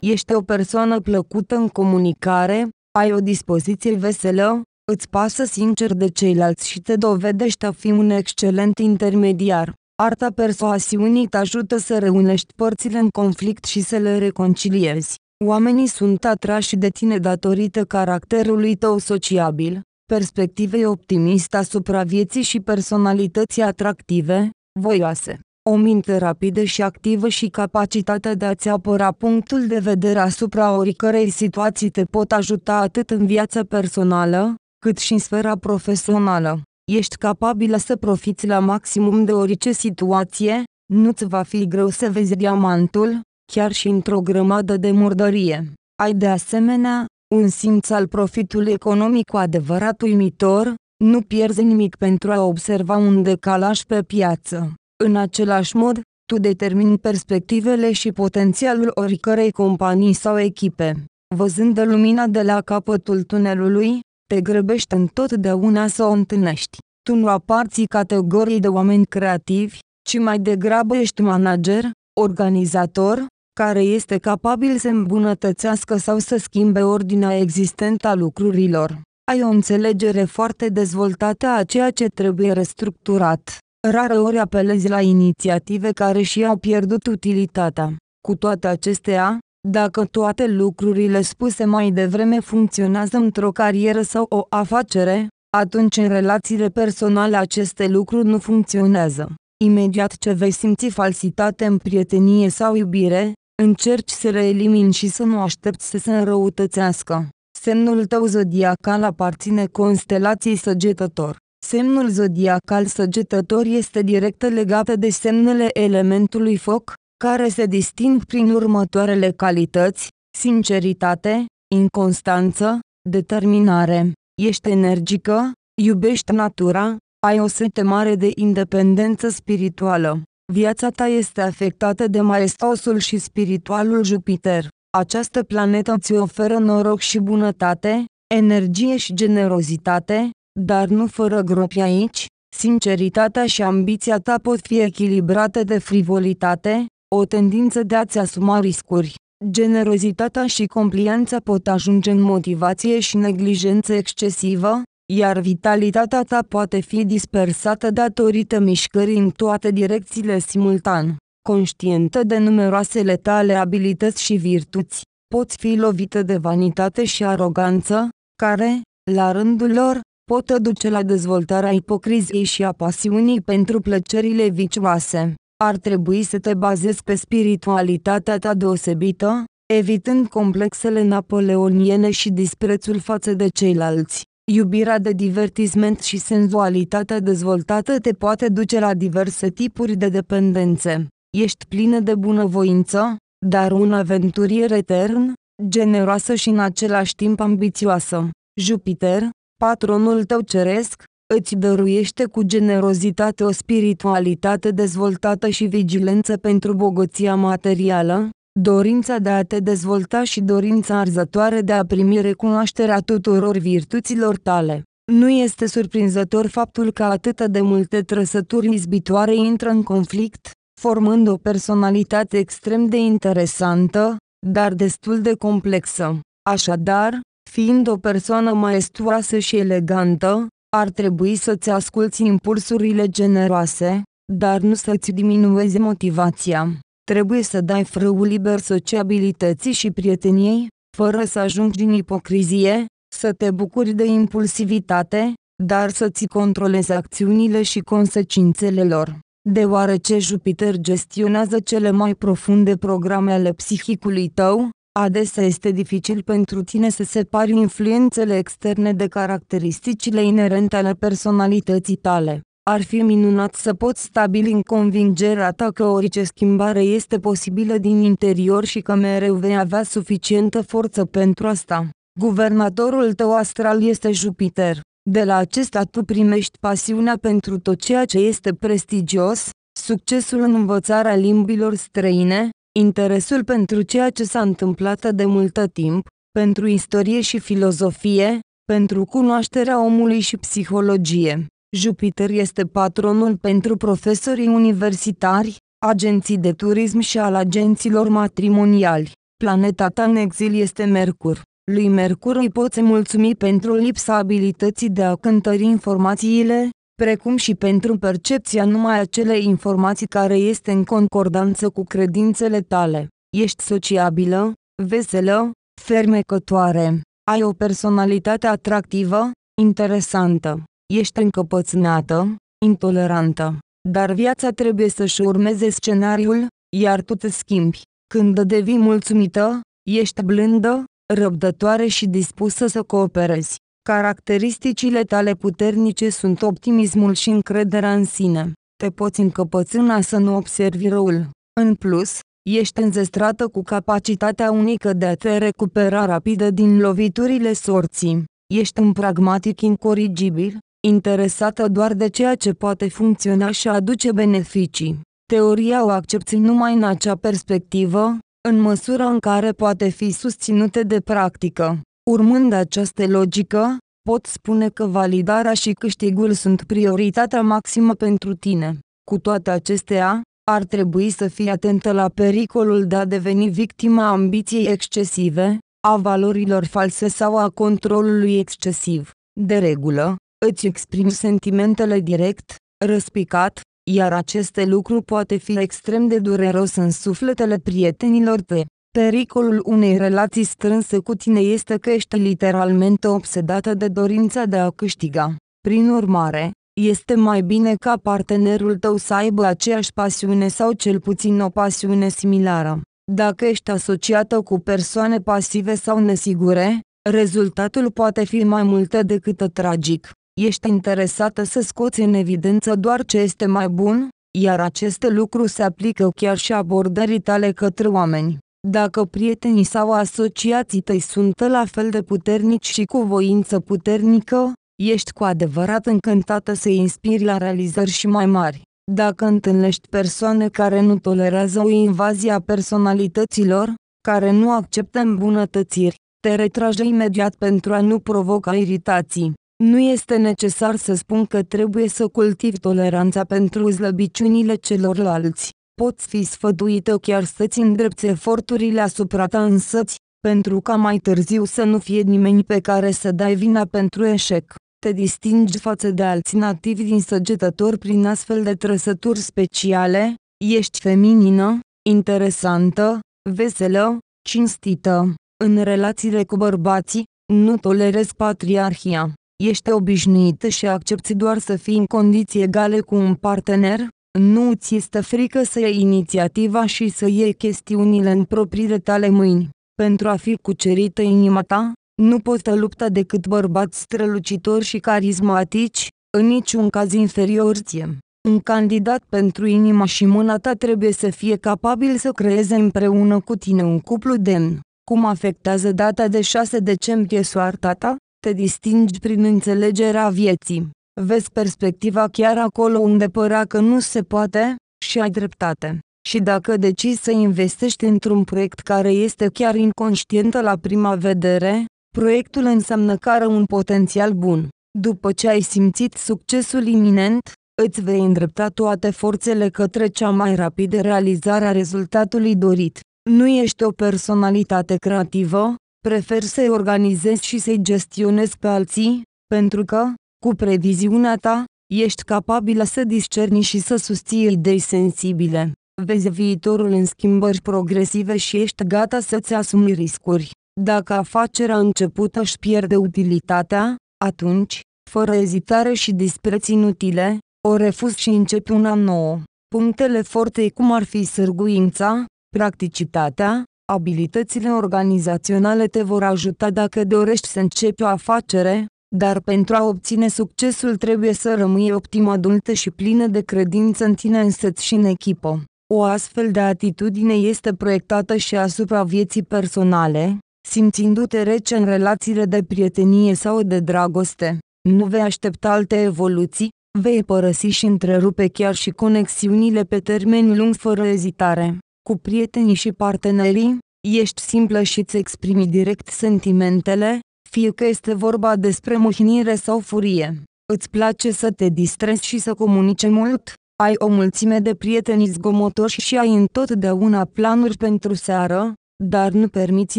Ești o persoană plăcută în comunicare, ai o dispoziție veselă, îți pasă sincer de ceilalți și te dovedești a fi un excelent intermediar. Arta persoasiunii te ajută să reunești părțile în conflict și să le reconciliezi. Oamenii sunt atrași de tine datorită caracterului tău sociabil, perspectivei optimiste asupra vieții și personalității atractive, voioase, o minte rapidă și activă și capacitatea de a-ți apăra punctul de vedere asupra oricărei situații te pot ajuta atât în viața personală, cât și în sfera profesională. Ești capabilă să profiți la maximum de orice situație, nu-ți va fi greu să vezi diamantul, chiar și într-o grămadă de murdărie. Ai de asemenea, un simț al profitului economic cu adevărat uimitor, nu pierzi nimic pentru a observa un decalaj pe piață. În același mod, tu determini perspectivele și potențialul oricărei companii sau echipe. Văzând de lumina de la capătul tunelului, te grăbești întotdeauna să o întâlnești. Tu nu aparții categorii de oameni creativi, ci mai degrabă ești manager, organizator, care este capabil să îmbunătățească sau să schimbe ordinea existentă a lucrurilor ai o înțelegere foarte dezvoltată a ceea ce trebuie restructurat. Rare ori apelezi la inițiative care și-au pierdut utilitatea. Cu toate acestea, dacă toate lucrurile spuse mai devreme funcționează într-o carieră sau o afacere, atunci în relațiile personale aceste lucruri nu funcționează. Imediat ce vei simți falsitate în prietenie sau iubire, încerci să le elimini și să nu aștepți să se înrăutățească. Semnul tău zodiacal aparține constelației săgetător. Semnul zodiacal săgetător este direct legat de semnele elementului foc, care se disting prin următoarele calități, sinceritate, inconstanță, determinare. Ești energică, iubești natura, ai o sete mare de independență spirituală. Viața ta este afectată de maestosul și spiritualul Jupiter. Această planetă ți oferă noroc și bunătate, energie și generozitate, dar nu fără gropi aici, sinceritatea și ambiția ta pot fi echilibrate de frivolitate, o tendință de a-ți asuma riscuri. Generozitatea și complianța pot ajunge în motivație și neglijență excesivă, iar vitalitatea ta poate fi dispersată datorită mișcării în toate direcțiile simultan conștientă de numeroasele tale abilități și virtuți, poți fi lovită de vanitate și aroganță, care, la rândul lor, pot duce la dezvoltarea ipocriziei și a pasiunii pentru plăcerile vicioase. Ar trebui să te bazezi pe spiritualitatea ta deosebită, evitând complexele napoleoniene și disprețul față de ceilalți. Iubirea de divertisment și senzualitatea dezvoltată te poate duce la diverse tipuri de dependențe. Ești plină de bunăvoință, dar un aventurier etern, generoasă și în același timp ambițioasă. Jupiter, patronul tău ceresc, îți dăruiește cu generozitate o spiritualitate dezvoltată și vigilență pentru bogăția materială, dorința de a te dezvolta și dorința arzătoare de a primi recunoașterea tuturor virtuților tale. Nu este surprinzător faptul că atât de multe trăsături izbitoare intră în conflict, formând o personalitate extrem de interesantă, dar destul de complexă. Așadar, fiind o persoană maestuoasă și elegantă, ar trebui să-ți asculți impulsurile generoase, dar nu să-ți diminuezi motivația. Trebuie să dai frâul liber sociabilității și prieteniei, fără să ajungi în ipocrizie, să te bucuri de impulsivitate, dar să-ți controlezi acțiunile și consecințele lor. Deoarece Jupiter gestionează cele mai profunde programe ale psihicului tău, adesea este dificil pentru tine să separi influențele externe de caracteristicile inerente ale personalității tale. Ar fi minunat să poți stabili în convingerea ta că orice schimbare este posibilă din interior și că mereu vei avea suficientă forță pentru asta. Guvernatorul tău astral este Jupiter. De la acesta tu primești pasiunea pentru tot ceea ce este prestigios, succesul în învățarea limbilor străine, interesul pentru ceea ce s-a întâmplat de multă timp, pentru istorie și filozofie, pentru cunoașterea omului și psihologie. Jupiter este patronul pentru profesorii universitari, agenții de turism și al agenților matrimoniali. Planeta ta în exil este Mercur. Lui Mercur îi poți mulțumi pentru lipsa abilității de a cântări informațiile, precum și pentru percepția numai acelei informații care este în concordanță cu credințele tale. Ești sociabilă, veselă, fermecătoare, ai o personalitate atractivă, interesantă, ești încăpățânată, intolerantă, dar viața trebuie să-și urmeze scenariul, iar tu te schimbi. Când devii mulțumită, ești blândă, răbdătoare și dispusă să cooperezi. Caracteristicile tale puternice sunt optimismul și încrederea în sine. Te poți încăpățâna să nu observi răul. În plus, ești înzestrată cu capacitatea unică de a te recupera rapidă din loviturile sorții. Ești un pragmatic incorigibil, interesată doar de ceea ce poate funcționa și aduce beneficii. Teoria o accepti numai în acea perspectivă, în măsura în care poate fi susținute de practică. Urmând această logică, pot spune că validarea și câștigul sunt prioritatea maximă pentru tine. Cu toate acestea, ar trebui să fii atentă la pericolul de a deveni victima ambiției excesive, a valorilor false sau a controlului excesiv. De regulă, îți exprimi sentimentele direct, răspicat, iar aceste lucru poate fi extrem de dureros în sufletele prietenilor tăi. Pericolul unei relații strânse cu tine este că ești literalmente obsedată de dorința de a câștiga. Prin urmare, este mai bine ca partenerul tău să aibă aceeași pasiune sau cel puțin o pasiune similară. Dacă ești asociată cu persoane pasive sau nesigure, rezultatul poate fi mai multă decât tragic. Ești interesată să scoți în evidență doar ce este mai bun, iar acest lucru se aplică chiar și abordării tale către oameni. Dacă prietenii sau asociații tăi sunt la fel de puternici și cu voință puternică, ești cu adevărat încântată să inspiri la realizări și mai mari. Dacă întâlnești persoane care nu tolerează o invazie a personalităților, care nu acceptă îmbunătățiri, te retrage imediat pentru a nu provoca iritații. Nu este necesar să spun că trebuie să cultivi toleranța pentru slăbiciunile celorlalți. Poți fi sfătuită chiar să-ți îndrepți eforturile asupra ta însăți, pentru ca mai târziu să nu fie nimeni pe care să dai vina pentru eșec. Te distingi față de alți nativi din săgetători prin astfel de trăsături speciale, ești feminină, interesantă, veselă, cinstită. În relațiile cu bărbații, nu tolerezi patriarhia. Ești obișnuită și accepti doar să fii în condiții egale cu un partener? Nu ți este frică să iei inițiativa și să iei chestiunile în propriile tale mâini. Pentru a fi cucerită inima ta, nu poți da lupta decât bărbați strălucitori și carismatici, în niciun caz inferior ție. Un candidat pentru inima și mâna ta trebuie să fie capabil să creeze împreună cu tine un cuplu demn. Cum afectează data de 6 decembrie soarta ta? Te distingi prin înțelegerea vieții. Vezi perspectiva chiar acolo unde părea că nu se poate, și ai dreptate. Și dacă decizi să investești într-un proiect care este chiar inconștientă la prima vedere, proiectul înseamnă că are un potențial bun. După ce ai simțit succesul iminent, îți vei îndrepta toate forțele către cea mai rapidă realizare a rezultatului dorit. Nu ești o personalitate creativă, prefer să organizez și să-i gestionez pe alții, pentru că, cu previziunea ta, ești capabilă să discerni și să susții idei sensibile. Vezi viitorul în schimbări progresive și ești gata să-ți asumi riscuri. Dacă afacerea începută își pierde utilitatea, atunci, fără ezitare și dispreț inutile, o refuz și începi una nouă. Punctele forte cum ar fi sârguința, practicitatea, Abilitățile organizaționale te vor ajuta dacă dorești să începi o afacere, dar pentru a obține succesul trebuie să rămâi optim adultă și plină de credință în tine însăți și în echipă. O astfel de atitudine este proiectată și asupra vieții personale, simțindu-te rece în relațiile de prietenie sau de dragoste. Nu vei aștepta alte evoluții, vei părăsi și întrerupe chiar și conexiunile pe termen lung fără ezitare cu prietenii și partenerii, ești simplă și îți exprimi direct sentimentele, fie că este vorba despre mâhnire sau furie. Îți place să te distrezi și să comunice mult, ai o mulțime de prieteni zgomotoși și ai întotdeauna planuri pentru seară, dar nu permiți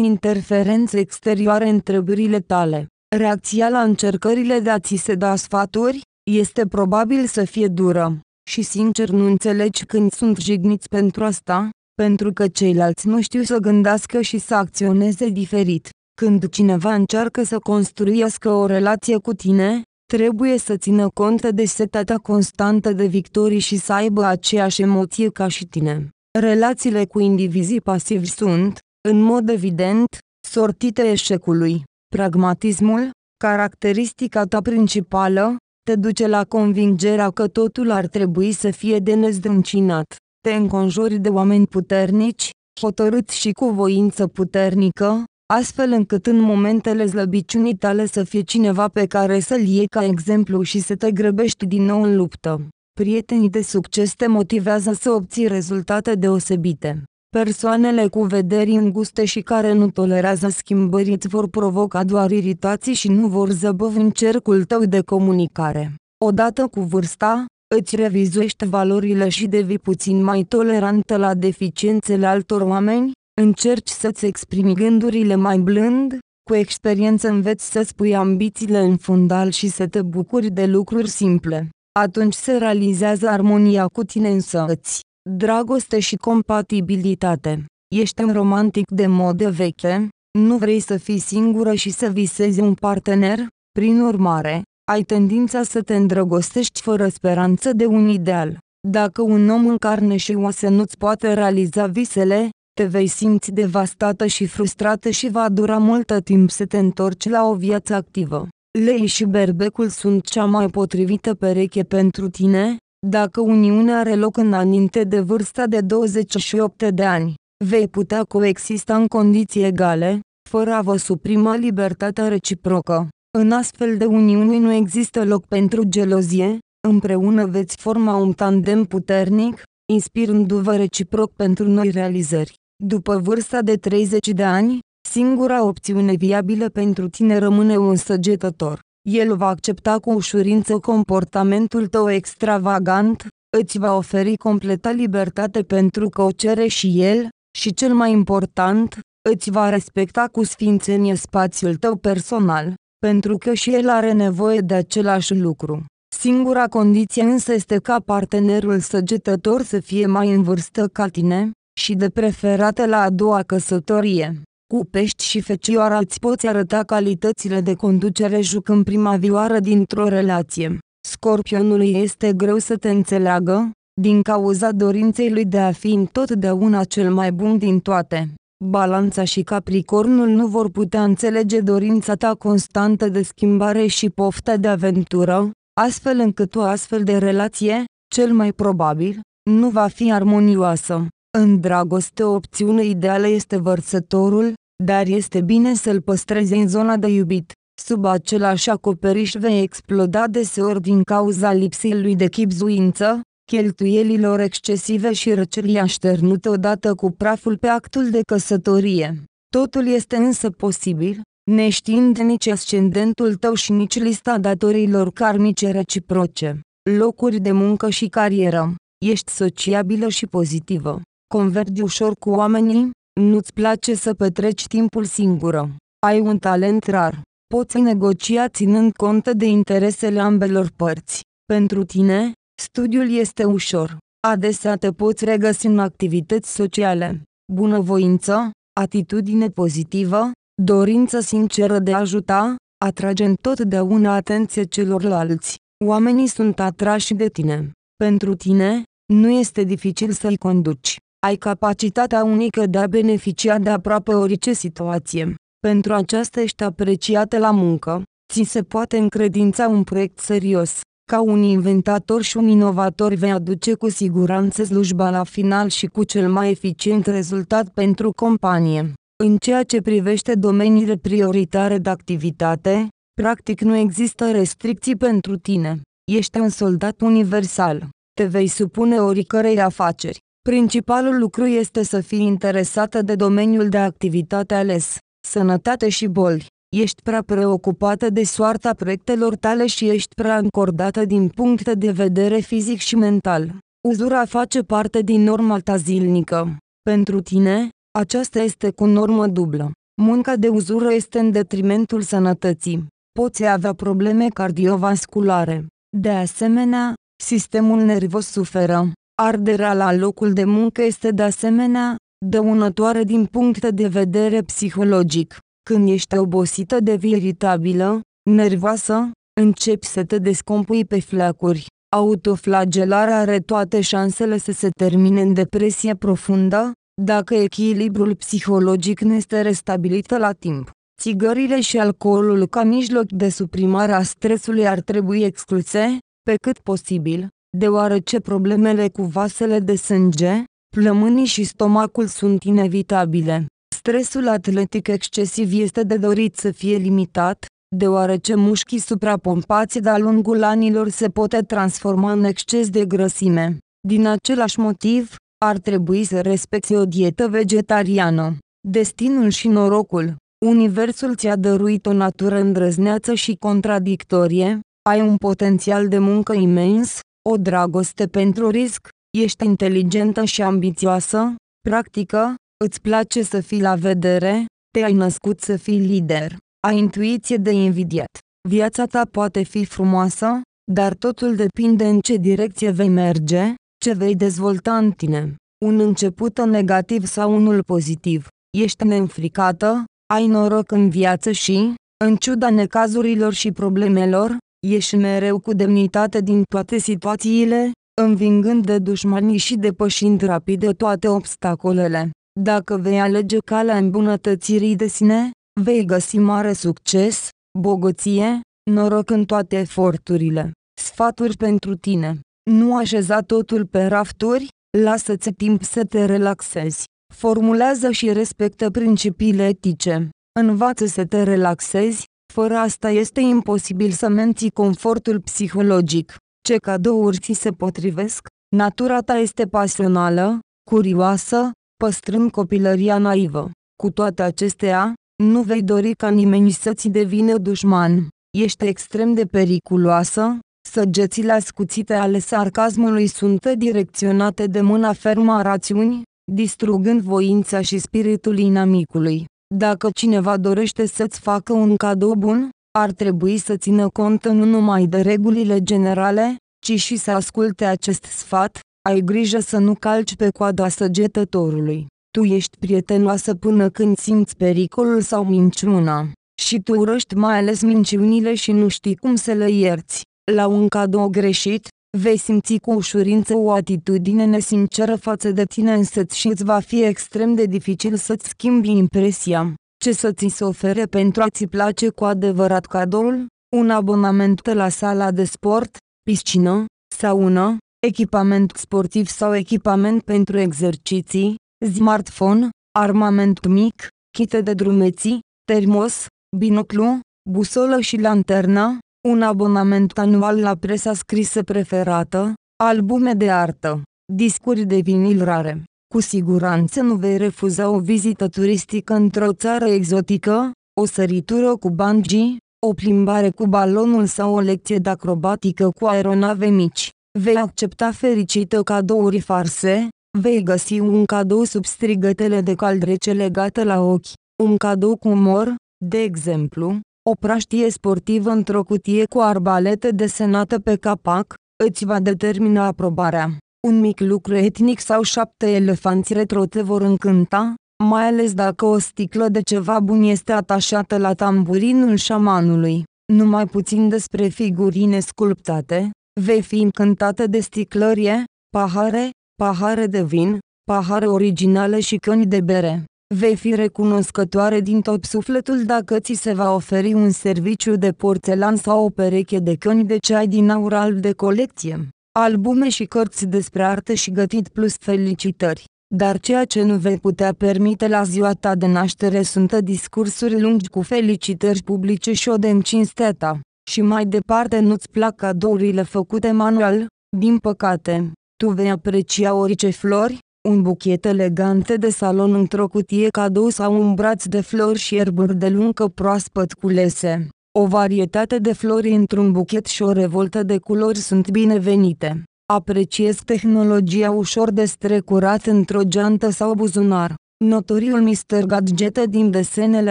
interferențe exterioare în întrebările tale. Reacția la încercările de a ți se da sfaturi este probabil să fie dură și sincer nu înțelegi când sunt jigniți pentru asta, pentru că ceilalți nu știu să gândească și să acționeze diferit. Când cineva încearcă să construiască o relație cu tine, trebuie să țină cont de setatea constantă de victorii și să aibă aceeași emoție ca și tine. Relațiile cu indivizii pasivi sunt, în mod evident, sortite eșecului. Pragmatismul, caracteristica ta principală, te duce la convingerea că totul ar trebui să fie de nezdruncinat te înconjori de oameni puternici, hotărâți și cu voință puternică, astfel încât în momentele zlăbiciunii tale să fie cineva pe care să-l iei ca exemplu și să te grăbești din nou în luptă. Prietenii de succes te motivează să obții rezultate deosebite. Persoanele cu vederi înguste și care nu tolerează schimbări îți vor provoca doar iritații și nu vor zăbăvi în cercul tău de comunicare. Odată cu vârsta, îți revizuiești valorile și devii puțin mai tolerantă la deficiențele altor oameni, încerci să-ți exprimi gândurile mai blând, cu experiență înveți să spui ambițiile în fundal și să te bucuri de lucruri simple. Atunci se realizează armonia cu tine însăți, dragoste și compatibilitate. Ești un romantic de modă veche, nu vrei să fii singură și să visezi un partener, prin urmare, ai tendința să te îndrăgostești fără speranță de un ideal. Dacă un om în carne și oase nu-ți poate realiza visele, te vei simți devastată și frustrată și va dura multă timp să te întorci la o viață activă. Lei și berbecul sunt cea mai potrivită pereche pentru tine, dacă uniunea are loc înainte de vârsta de 28 de ani. Vei putea coexista în condiții egale, fără a vă suprima libertatea reciprocă. În astfel de uniuni nu există loc pentru gelozie, împreună veți forma un tandem puternic, inspirându-vă reciproc pentru noi realizări. După vârsta de 30 de ani, singura opțiune viabilă pentru tine rămâne un săgetător. El va accepta cu ușurință comportamentul tău extravagant, îți va oferi completa libertate pentru că o cere și el, și cel mai important, îți va respecta cu sfințenie spațiul tău personal pentru că și el are nevoie de același lucru. Singura condiție însă este ca partenerul săgetător să fie mai în vârstă ca tine, și de preferată la a doua căsătorie. Cu pești și fecioara îți poți arăta calitățile de conducere jucând prima vioară dintr-o relație. Scorpionului este greu să te înțeleagă, din cauza dorinței lui de a fi întotdeauna cel mai bun din toate. Balanța și Capricornul nu vor putea înțelege dorința ta constantă de schimbare și pofta de aventură, astfel încât o astfel de relație, cel mai probabil, nu va fi armonioasă. În dragoste o opțiune ideală este vărsătorul, dar este bine să-l păstrezi în zona de iubit. Sub același acoperiș vei exploda deseori din cauza lipsei lui de chipzuință, cheltuielilor excesive și răcerile așternute odată cu praful pe actul de căsătorie. Totul este însă posibil, neștiind nici ascendentul tău și nici lista datorilor karmice reciproce, locuri de muncă și carieră. Ești sociabilă și pozitivă. Convergi ușor cu oamenii, nu-ți place să petreci timpul singură. Ai un talent rar. Poți negocia ținând cont de interesele ambelor părți. Pentru tine, Studiul este ușor. Adesea te poți regăsi în activități sociale, bunăvoință, atitudine pozitivă, dorință sinceră de a ajuta, atrage întotdeauna atenție celorlalți. Oamenii sunt atrași de tine. Pentru tine, nu este dificil să-i conduci. Ai capacitatea unică de a beneficia de aproape orice situație. Pentru aceasta ești apreciată la muncă. Ți se poate încredința un proiect serios. Ca un inventator și un inovator vei aduce cu siguranță slujba la final și cu cel mai eficient rezultat pentru companie. În ceea ce privește domeniile prioritare de activitate, practic nu există restricții pentru tine. Ești un soldat universal. Te vei supune oricărei afaceri. Principalul lucru este să fii interesată de domeniul de activitate ales, sănătate și boli ești prea preocupată de soarta proiectelor tale și ești prea încordată din punct de vedere fizic și mental. Uzura face parte din norma ta zilnică. Pentru tine, aceasta este cu normă dublă. Munca de uzură este în detrimentul sănătății. Poți avea probleme cardiovasculare. De asemenea, sistemul nervos suferă. Arderea la locul de muncă este de asemenea dăunătoare din punct de vedere psihologic. Când ești obosită de iritabilă, nervoasă, începi să te descompui pe flacuri. Autoflagelarea are toate șansele să se termine în depresie profundă, dacă echilibrul psihologic nu este restabilit la timp. Țigările și alcoolul ca mijloc de suprimare a stresului ar trebui excluse, pe cât posibil, deoarece problemele cu vasele de sânge, plămânii și stomacul sunt inevitabile. Stresul atletic excesiv este de dorit să fie limitat, deoarece mușchii suprapompați de-a lungul anilor se pot transforma în exces de grăsime. Din același motiv, ar trebui să respecti o dietă vegetariană. Destinul și norocul Universul ți-a dăruit o natură îndrăzneață și contradictorie, ai un potențial de muncă imens, o dragoste pentru risc, ești inteligentă și ambițioasă, practică, Îți place să fii la vedere? Te-ai născut să fii lider. Ai intuiție de invidiat. Viața ta poate fi frumoasă, dar totul depinde în ce direcție vei merge, ce vei dezvolta în tine. Un început negativ sau unul pozitiv. Ești neînfricată, ai noroc în viață și, în ciuda necazurilor și problemelor, ești mereu cu demnitate din toate situațiile, învingând de dușmanii și depășind rapid toate obstacolele. Dacă vei alege calea îmbunătățirii de sine, vei găsi mare succes, bogăție, noroc în toate eforturile. Sfaturi pentru tine. Nu așeza totul pe rafturi, lasă-ți timp să te relaxezi. Formulează și respectă principiile etice. Învață să te relaxezi, fără asta este imposibil să menții confortul psihologic. Ce cadouri ți se potrivesc? Natura ta este pasională, curioasă, păstrând copilăria naivă. Cu toate acestea, nu vei dori ca nimeni să-ți devină dușman. Ești extrem de periculoasă, săgețile ascuțite ale sarcasmului sunt direcționate de mâna fermă a rațiunii, distrugând voința și spiritul inamicului. Dacă cineva dorește să-ți facă un cadou bun, ar trebui să țină cont nu numai de regulile generale, ci și să asculte acest sfat, ai grijă să nu calci pe coada săgetătorului. Tu ești prietenoasă până când simți pericolul sau minciuna. Și tu urăști mai ales minciunile și nu știi cum să le ierți. La un cadou greșit, vei simți cu ușurință o atitudine nesinceră față de tine însăți și îți va fi extrem de dificil să-ți schimbi impresia. Ce să ți se ofere pentru a-ți place cu adevărat cadoul? Un abonament la sala de sport, piscină, saună, echipament sportiv sau echipament pentru exerciții, smartphone, armament mic, chite de drumeții, termos, binoclu, busolă și lanterna, un abonament anual la presa scrisă preferată, albume de artă, discuri de vinil rare. Cu siguranță nu vei refuza o vizită turistică într-o țară exotică, o săritură cu bungee, o plimbare cu balonul sau o lecție de acrobatică cu aeronave mici. Vei accepta fericită cadouri farse, vei găsi un cadou sub strigătele de caldrece legate la ochi, un cadou cu mor, de exemplu, o praștie sportivă într-o cutie cu arbalete desenată pe capac, îți va determina aprobarea. Un mic lucru etnic sau șapte elefanți retro te vor încânta, mai ales dacă o sticlă de ceva bun este atașată la tamburinul șamanului. Numai puțin despre figurine sculptate, Vei fi încântată de sticlărie, pahare, pahare de vin, pahare originale și căni de bere. Vei fi recunoscătoare din tot sufletul dacă ți se va oferi un serviciu de porțelan sau o pereche de căni de ceai din aur alb de colecție. Albume și cărți despre artă și gătit plus felicitări. Dar ceea ce nu vei putea permite la ziua ta de naștere sunt discursuri lungi cu felicitări publice și o de cinstea ta și mai departe nu-ți plac cadourile făcute manual, din păcate, tu vei aprecia orice flori, un buchet elegant de salon într-o cutie cadou sau un braț de flori și erburi de luncă proaspăt culese. O varietate de flori într-un buchet și o revoltă de culori sunt binevenite. Apreciez tehnologia ușor de strecurat într-o geantă sau buzunar. Notoriul Mr. Gadget din desenele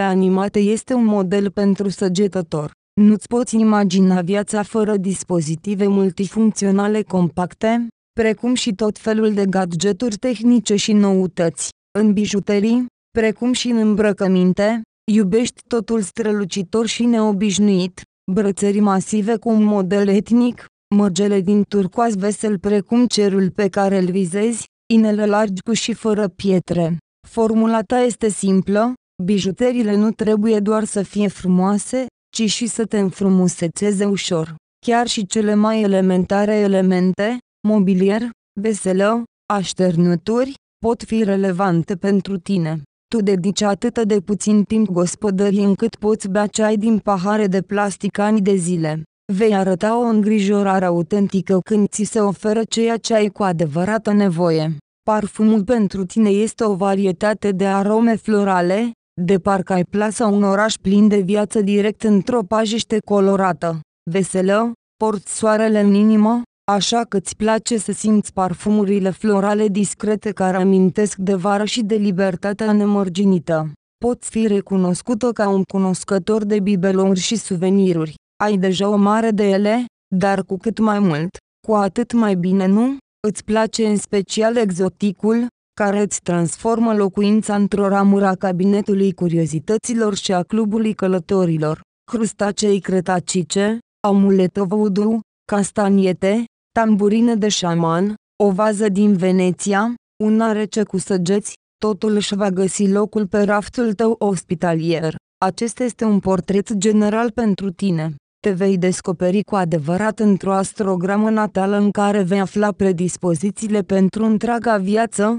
animate este un model pentru săgetător. Nu-ți poți imagina viața fără dispozitive multifuncționale compacte, precum și tot felul de gadgeturi tehnice și noutăți. În bijuterii, precum și în îmbrăcăminte, iubești totul strălucitor și neobișnuit, brățări masive cu un model etnic, mărgele din turcoaz vesel precum cerul pe care îl vizezi, inele largi cu și fără pietre. Formula ta este simplă, bijuteriile nu trebuie doar să fie frumoase, ci și să te înfrumusețeze ușor. Chiar și cele mai elementare elemente, mobilier, veselă, așternuturi, pot fi relevante pentru tine. Tu dedici atât de puțin timp gospodării încât poți bea ceai din pahare de plastic ani de zile. Vei arăta o îngrijorare autentică când ți se oferă ceea ce ai cu adevărată nevoie. Parfumul pentru tine este o varietate de arome florale, de parcă ai plasa un oraș plin de viață direct într-o pajiște colorată, veselă, porți soarele în inimă, așa că îți place să simți parfumurile florale discrete care amintesc de vară și de libertatea nemărginită. Poți fi recunoscută ca un cunoscător de bibelouri și suveniruri. Ai deja o mare de ele, dar cu cât mai mult, cu atât mai bine nu? Îți place în special exoticul, care îți transformă locuința într-o ramură a cabinetului curiozităților și a clubului călătorilor. Crustacei cretacice, amuletă voodoo, castaniete, tamburine de șaman, o vază din Veneția, un arece cu săgeți, totul își va găsi locul pe raftul tău ospitalier. Acesta este un portret general pentru tine. Te vei descoperi cu adevărat într-o astrogramă natală în care vei afla predispozițiile pentru întreaga viață,